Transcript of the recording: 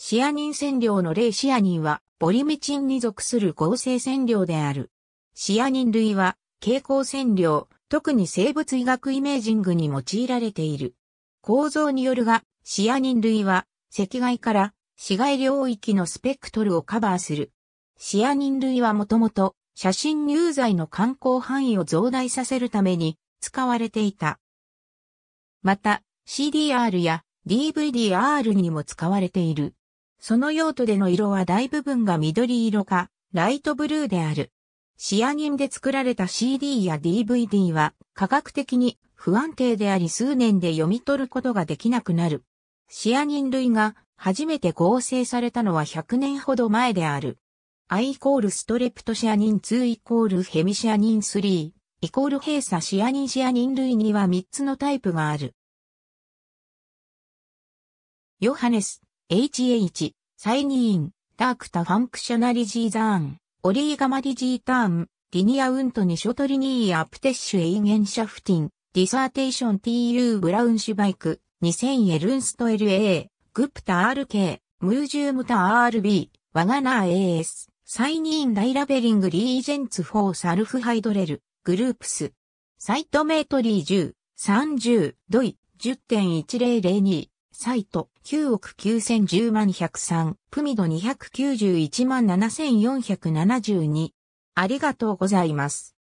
シアニン染料の例シアニンはボリメチンに属する合成染料である。シアニン類は蛍光染料、特に生物医学イメージングに用いられている。構造によるが、シアニン類は赤外から紫外領域のスペクトルをカバーする。シアニン類はもともと写真有罪の観光範囲を増大させるために使われていた。また CDR や DVDR にも使われている。その用途での色は大部分が緑色か、ライトブルーである。シアニンで作られた CD や DVD は価格的に不安定であり数年で読み取ることができなくなる。シアニン類が初めて合成されたのは100年ほど前である。I イコールストレプトシアニン2イコールヘミシアニン3イコール閉鎖シアニンシアニン類には3つのタイプがある。ヨハネス HH、サイニーン、ダークタファンクショナリジーザーン、オリーガマリジーターン、リニアウントにショトリニーアプテッシュエイゲンシャフティン、ディサーテーション TU ブラウンシュバイク、2000エルンスト LA、グプタ RK、ムージュームタ RB、ワガナー AS、サイニーンダイラベリングリージェンツフォーサルフハイドレル、グループス、サイトメートリー10、30、ドイ、10.1002、サイト、9億9010万103、プミド291万7472。ありがとうございます。